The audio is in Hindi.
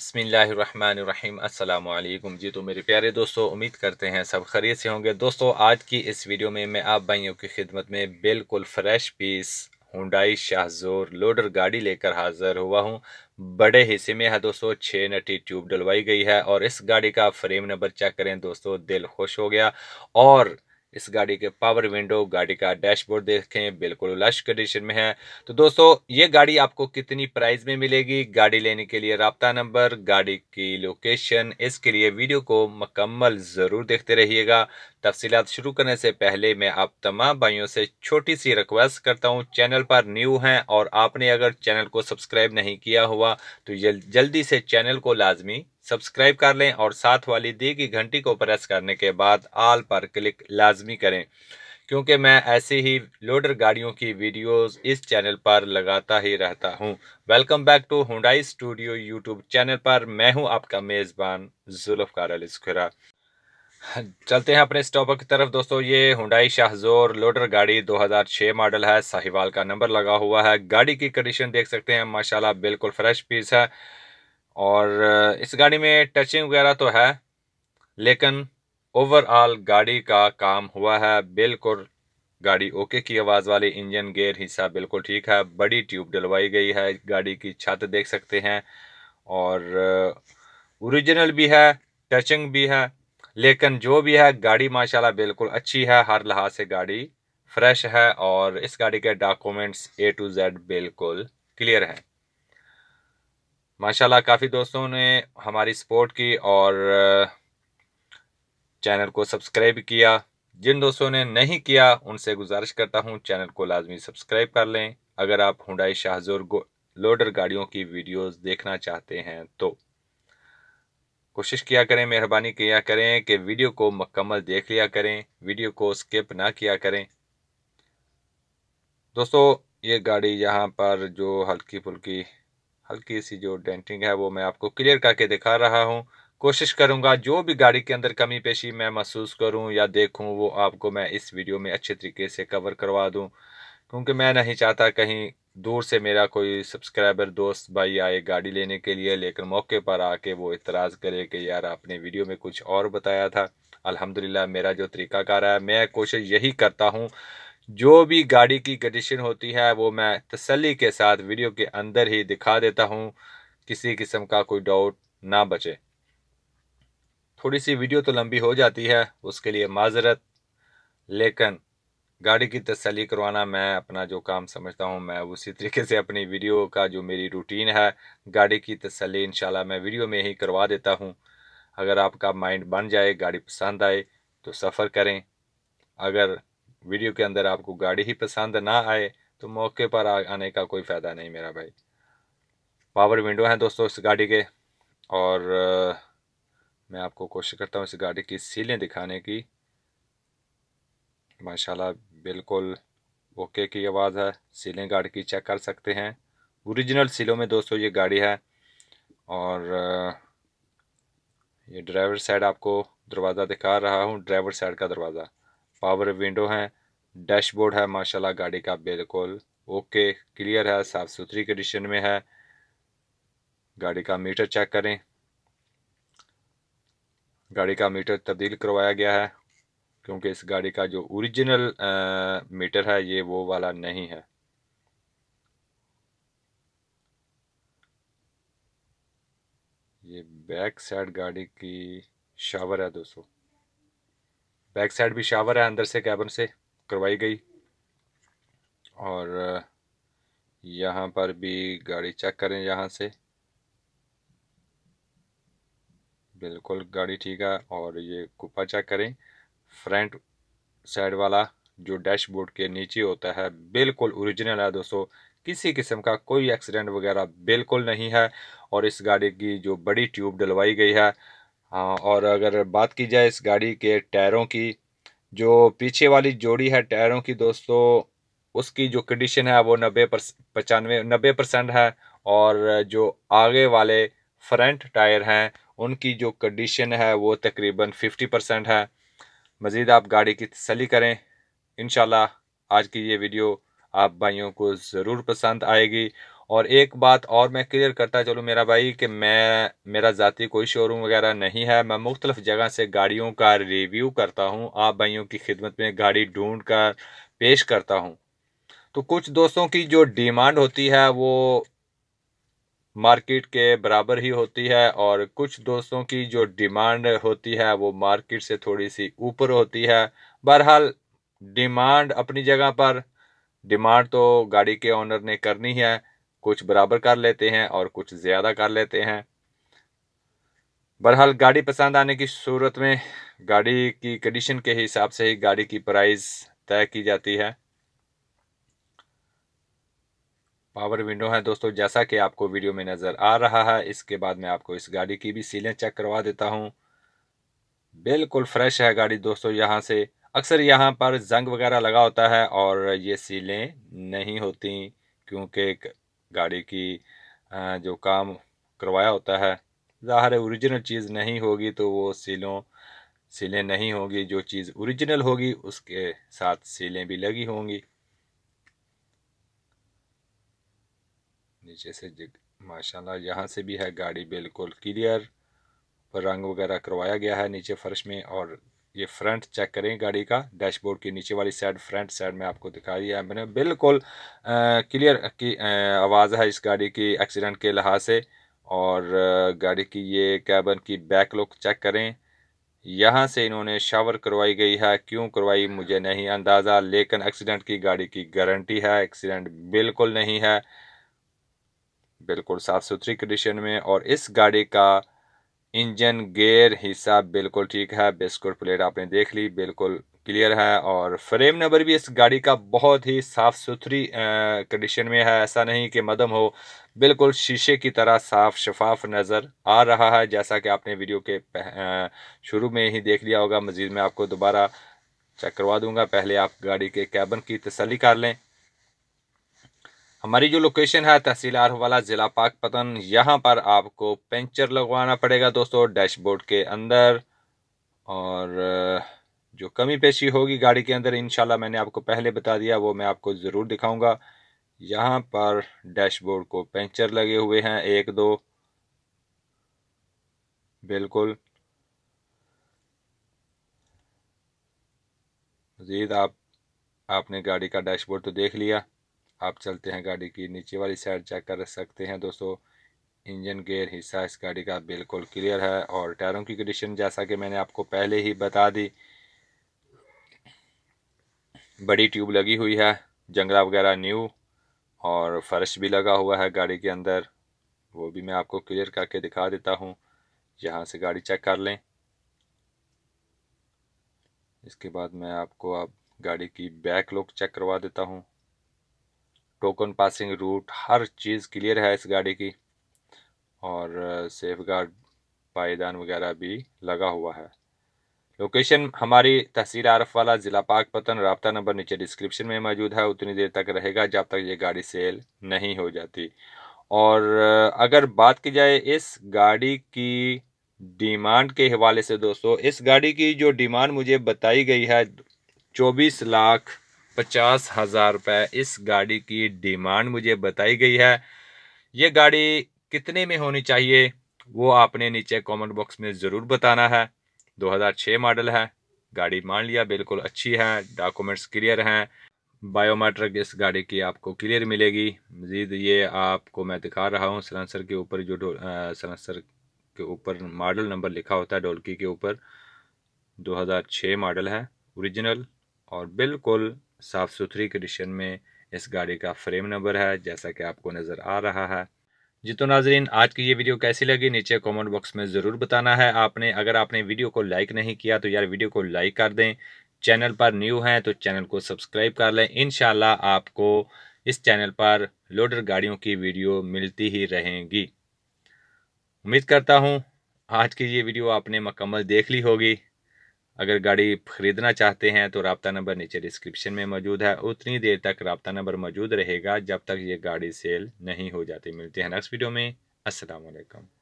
बसमिलीम अल्लाम जी तो मेरे प्यारे दोस्तों उम्मीद करते हैं सब खरीद से होंगे दोस्तों आज की इस वीडियो में मैं आप भाइयों की खिदमत में बिल्कुल fresh piece Hyundai Shehzore loader गाड़ी लेकर हाजिर हुआ हूँ बड़े हिस्से में है दोस्तों छः नटी ट्यूब डलवाई गई है और इस गाड़ी का फ्रेम नंबर चेक करें दोस्तों दिल खुश हो गया और इस गाड़ी के पावर विंडो गाड़ी का डैशबोर्ड देखें बिल्कुल लश कंडीशन में है तो दोस्तों ये गाड़ी आपको कितनी प्राइस में मिलेगी गाड़ी लेने के लिए रबता नंबर गाड़ी की लोकेशन इसके लिए वीडियो को मकम्मल ज़रूर देखते रहिएगा तफसीत शुरू करने से पहले मैं आप तमाम भाइयों से छोटी सी रिक्वेस्ट करता हूँ चैनल पर न्यू हैं और आपने अगर चैनल को सब्सक्राइब नहीं किया हुआ तो जल्दी से चैनल को लाजमी सब्सक्राइब कर लें और साथ वाली दी की घंटी को प्रेस करने के बाद आल पर क्लिक लाजमी करें क्योंकि मैं ऐसी ही लोडर गाड़ियों की वीडियोस इस चैनल पर लगाता ही रहता हूं। Welcome back to Hyundai studio YouTube channel पर मैं हूं आपका मेज़बान जुल्फ़ार अली खुरा चलते हैं अपने इस टॉपिक की तरफ दोस्तों ये हुडाई शाहजोर लोडर गाड़ी 2006 मॉडल है साहिवाल का नंबर लगा हुआ है गाड़ी की कंडीशन देख सकते हैं माशाला बिल्कुल फ्रेश पीस है और इस गाड़ी में टचिंग वगैरह तो है लेकिन ओवरऑल गाड़ी का काम हुआ है बिल्कुल गाड़ी ओके की आवाज़ वाली इंजन गेयर हिस्सा बिल्कुल ठीक है बड़ी ट्यूब डलवाई गई है गाड़ी की छत देख सकते हैं और ओरिजिनल भी है टचिंग भी है लेकिन जो भी है गाड़ी माशाल्लाह बिल्कुल अच्छी है हर लिहाज से गाड़ी फ्रेश है और इस गाड़ी के डॉक्यूमेंट्स ए टू जेड बिल्कुल क्लियर हैं माशाल्लाह काफ़ी दोस्तों ने हमारी सपोर्ट की और चैनल को सब्सक्राइब किया जिन दोस्तों ने नहीं किया उनसे गुजारिश करता हूँ चैनल को लाजमी सब्सक्राइब कर लें अगर आप हुडाई शाहजोर लोडर गाड़ियों की वीडियोस देखना चाहते हैं तो कोशिश किया करें मेहरबानी किया करें कि वीडियो को मकम्मल देख लिया करें वीडियो को स्किप ना किया करें दोस्तों ये गाड़ी यहाँ पर जो हल्की फुल्की हल्की सी जो डेंटिंग है वो मैं आपको क्लियर करके दिखा रहा हूँ कोशिश करूँगा जो भी गाड़ी के अंदर कमी पेशी मैं महसूस करूँ या देखूँ वो आपको मैं इस वीडियो में अच्छे तरीके से कवर करवा दूँ क्योंकि मैं नहीं चाहता कहीं दूर से मेरा कोई सब्सक्राइबर दोस्त भाई आए गाड़ी लेने के लिए लेकिन मौके पर आके वो इतराज़ करे कि यार आपने वीडियो में कुछ और बताया था अल्हम्दुलिल्लाह मेरा जो तरीका कार है मैं कोशिश यही करता हूँ जो भी गाड़ी की कंडीशन होती है वो मैं तसली के साथ वीडियो के अंदर ही दिखा देता हूँ किसी किस्म का कोई डाउट ना बचे थोड़ी सी वीडियो तो लंबी हो जाती है उसके लिए माजरत लेकिन गाड़ी की तसली करवाना मैं अपना जो काम समझता हूँ मैं उसी तरीके से अपनी वीडियो का जो मेरी रूटीन है गाड़ी की तसली इंशाल्लाह मैं वीडियो में ही करवा देता हूँ अगर आपका माइंड बन जाए गाड़ी पसंद आए तो सफ़र करें अगर वीडियो के अंदर आपको गाड़ी ही पसंद ना आए तो मौके पर आने का कोई फ़ायदा नहीं मेरा भाई पावर विंडो है दोस्तों इस गाड़ी के और मैं आपको कोशिश करता हूँ इस गाड़ी की सीलें दिखाने की माशाल्लाह बिल्कुल ओके की आवाज़ है सीलें गाड़ी की चेक कर सकते हैं ओरिजिनल सीलों में दोस्तों ये गाड़ी है और ये ड्राइवर साइड आपको दरवाज़ा दिखा रहा हूँ ड्राइवर साइड का दरवाज़ा पावर विंडो है डैशबोर्ड है माशाल्लाह गाड़ी का बिल्कुल ओके क्लियर है साफ़ सुथरी कंडीशन में है गाड़ी का मीटर चेक करें गाड़ी का मीटर तब्दील करवाया गया है क्योंकि इस गाड़ी का जो ओरिजिनल मीटर है ये वो वाला नहीं है ये बैक साइड गाड़ी की शावर है दोस्तों बैक साइड भी शावर है अंदर से कैबन से करवाई गई और यहाँ पर भी गाड़ी चेक करें यहाँ से बिल्कुल गाड़ी ठीक है और ये कुपा चेक करें फ्रंट साइड वाला जो डैशबोर्ड के नीचे होता है बिल्कुल ओरिजिनल है दोस्तों किसी किस्म का कोई एक्सीडेंट वगैरह बिल्कुल नहीं है और इस गाड़ी की जो बड़ी ट्यूब डलवाई गई है हाँ और अगर बात की जाए इस गाड़ी के टायरों की जो पीछे वाली जोड़ी है टायरों की दोस्तों उसकी जो कंडीशन है वो नब्बे पचानवे नब्बे परसेंट है और जो आगे वाले फ्रंट टायर हैं उनकी जो कंडीशन है वो तकरीबन फिफ्टी परसेंट है मज़ीद आप गाड़ी की तसली करें इन आज की ये वीडियो आप भाइयों को ज़रूर पसंद आएगी और एक बात और मैं क्लियर करता चलूँ मेरा भाई कि मैं मेरा ज़ाती कोई शोरूम वगैरह नहीं है मैं मुख्तलिफ़ जगह से गाड़ियों का रिव्यू करता हूँ आप भाइयों की खिदमत में गाड़ी ढूंढ कर पेश करता हूँ तो कुछ दोस्तों की जो डिमांड होती है वो मार्केट के बराबर ही होती है और कुछ दोस्तों की जो डिमांड होती है वो मार्केट से थोड़ी सी ऊपर होती है बहरहाल डिमांड अपनी जगह पर डिमांड तो गाड़ी के ऑनर ने करनी है कुछ बराबर कर लेते हैं और कुछ ज़्यादा कर लेते हैं बहरहाल गाड़ी पसंद आने की सूरत में गाड़ी की कंडीशन के हिसाब से ही गाड़ी की प्राइस तय की जाती है पावर विंडो है दोस्तों जैसा कि आपको वीडियो में नज़र आ रहा है इसके बाद मैं आपको इस गाड़ी की भी सीलें चेक करवा देता हूँ बिल्कुल फ्रेश है गाड़ी दोस्तों यहाँ से अक्सर यहाँ पर जंग वगैरह लगा होता है और ये सीलें नहीं होती क्योंकि गाड़ी की जो काम करवाया होता है ज़ाहिर है औरिजिनल चीज़ नहीं होगी तो वो सीलों सीलें नहीं होगी जो चीज़ ओरिजिनल होगी उसके साथ सीलें भी लगी होंगी नीचे से माशाल्लाह यहाँ से भी है गाड़ी बिल्कुल क्लियर पर रंग वगैरह करवाया गया है नीचे फर्श में और ये फ्रंट चेक करें गाड़ी का डैशबोर्ड के नीचे वाली साइड फ्रंट साइड में आपको दिखा दिया मैंने बिल्कुल क्लियर की आवाज़ है इस गाड़ी की एक्सीडेंट के लिहाज से और गाड़ी की ये कैबन की बैक लुक चेक करें यहाँ से इन्होंने शावर करवाई गई है क्यों करवाई मुझे नहीं अंदाज़ा लेकिन एक्सीडेंट की गाड़ी की गारंटी है एक्सीडेंट बिल्कुल नहीं है बिल्कुल साफ़ सुथरी कंडीशन में और इस गाड़ी का इंजन गेयर हिस्सा बिल्कुल ठीक है बिस्कुट प्लेट आपने देख ली बिल्कुल क्लियर है और फ्रेम नंबर भी इस गाड़ी का बहुत ही साफ़ सुथरी कंडीशन में है ऐसा नहीं कि मदम हो बिल्कुल शीशे की तरह साफ शफाफ नज़र आ रहा है जैसा कि आपने वीडियो के शुरू में ही देख लिया होगा मज़ीद मैं आपको दोबारा चेक करवा दूंगा पहले आप गाड़ी के कैबन की तसली कर लें हमारी जो लोकेशन है तहसील वाला ज़िला पाकपतन यहाँ पर आपको पंचर लगवाना पड़ेगा दोस्तों डैशबोर्ड के अंदर और जो कमी पेशी होगी गाड़ी के अंदर इनशाला मैंने आपको पहले बता दिया वो मैं आपको ज़रूर दिखाऊंगा यहाँ पर डैशबोर्ड को पंचर लगे हुए हैं एक दो बिल्कुल मज़ीद आप आपने गाड़ी का डैशबोर्ड तो देख लिया आप चलते हैं गाड़ी की नीचे वाली साइड चेक कर सकते हैं दोस्तों इंजन गेयर हिस्सा इस गाड़ी का बिल्कुल क्लियर है और टायरों की कंडीशन जैसा कि मैंने आपको पहले ही बता दी बड़ी ट्यूब लगी हुई है जंगला वगैरह न्यू और फर्श भी लगा हुआ है गाड़ी के अंदर वो भी मैं आपको क्लियर करके दिखा देता हूँ यहाँ से गाड़ी चेक कर लें इसके बाद मैं आपको अब गाड़ी की बैक लुक चेक करवा देता हूँ टोकन पासिंग रूट हर चीज़ क्लियर है इस गाड़ी की और सेफ गार्ड पायदान वगैरह भी लगा हुआ है लोकेशन हमारी तहसील आरफ वाला ज़िला पाक पतन रबता नंबर नीचे डिस्क्रिप्शन में मौजूद है उतनी देर तक रहेगा जब तक ये गाड़ी सेल नहीं हो जाती और अगर बात की जाए इस गाड़ी की डिमांड के हवाले से दोस्तों इस गाड़ी की जो डिमांड मुझे बताई गई है चौबीस लाख पचास हज़ार रुपये इस गाड़ी की डिमांड मुझे बताई गई है ये गाड़ी कितने में होनी चाहिए वो आपने नीचे कमेंट बॉक्स में ज़रूर बताना है 2006 मॉडल है गाड़ी मान लिया बिल्कुल अच्छी है डॉक्यूमेंट्स क्लियर हैं बायोमेट्रिक इस गाड़ी की आपको क्लियर मिलेगी मज़ीद ये आपको मैं दिखा रहा हूँ सलंसर के ऊपर जो सलंसर के ऊपर मॉडल नंबर लिखा होता है डोलकी के ऊपर 2006 मॉडल है ओरिजिनल और बिल्कुल साफ़ सुथरी कंडीशन में इस गाड़ी का फ्रेम नंबर है जैसा कि आपको नज़र आ रहा है जी तो नाजरीन आज की ये वीडियो कैसी लगी नीचे कमेंट बॉक्स में ज़रूर बताना है आपने अगर आपने वीडियो को लाइक नहीं किया तो यार वीडियो को लाइक कर दें चैनल पर न्यू हैं तो चैनल को सब्सक्राइब कर लें इन आपको इस चैनल पर लोडर गाड़ियों की वीडियो मिलती ही रहेंगी उम्मीद करता हूँ आज की ये वीडियो आपने मकम्मल देख ली होगी अगर गाड़ी खरीदना चाहते हैं तो रबता नंबर नीचे डिस्क्रिप्शन में मौजूद है उतनी देर तक रबता नंबर मौजूद रहेगा जब तक ये गाड़ी सेल नहीं हो जाती मिलते हैं नेक्स्ट वीडियो में असलकम